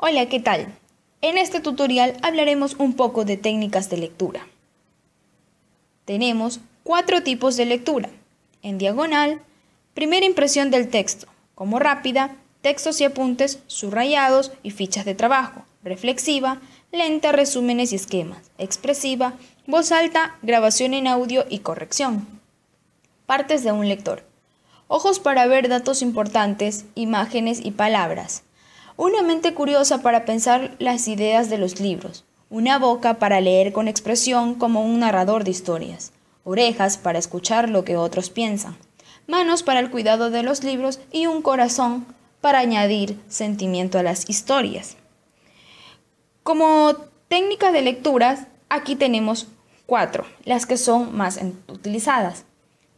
Hola, ¿qué tal? En este tutorial hablaremos un poco de técnicas de lectura. Tenemos cuatro tipos de lectura. En diagonal, primera impresión del texto, como rápida, textos y apuntes, subrayados y fichas de trabajo, reflexiva, lenta, resúmenes y esquemas, expresiva, voz alta, grabación en audio y corrección. Partes de un lector. Ojos para ver datos importantes, imágenes y palabras una mente curiosa para pensar las ideas de los libros, una boca para leer con expresión como un narrador de historias, orejas para escuchar lo que otros piensan, manos para el cuidado de los libros y un corazón para añadir sentimiento a las historias. Como técnica de lecturas, aquí tenemos cuatro, las que son más utilizadas.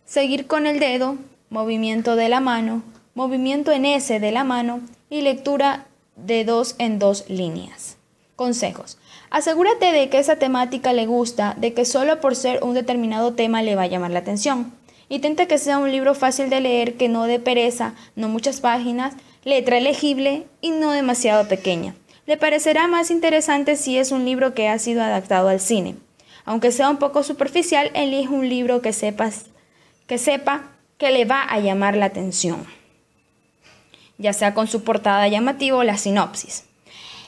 Seguir con el dedo, movimiento de la mano, movimiento en S de la mano y lectura de dos en dos líneas. Consejos. Asegúrate de que esa temática le gusta, de que solo por ser un determinado tema le va a llamar la atención. Intenta que sea un libro fácil de leer, que no dé pereza, no muchas páginas, letra legible y no demasiado pequeña. Le parecerá más interesante si es un libro que ha sido adaptado al cine. Aunque sea un poco superficial, elige un libro que, que sepa que le va a llamar la atención ya sea con su portada llamativa o la sinopsis.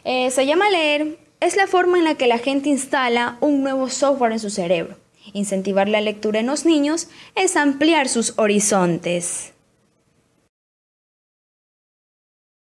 Eh, se llama leer, es la forma en la que la gente instala un nuevo software en su cerebro. Incentivar la lectura en los niños es ampliar sus horizontes.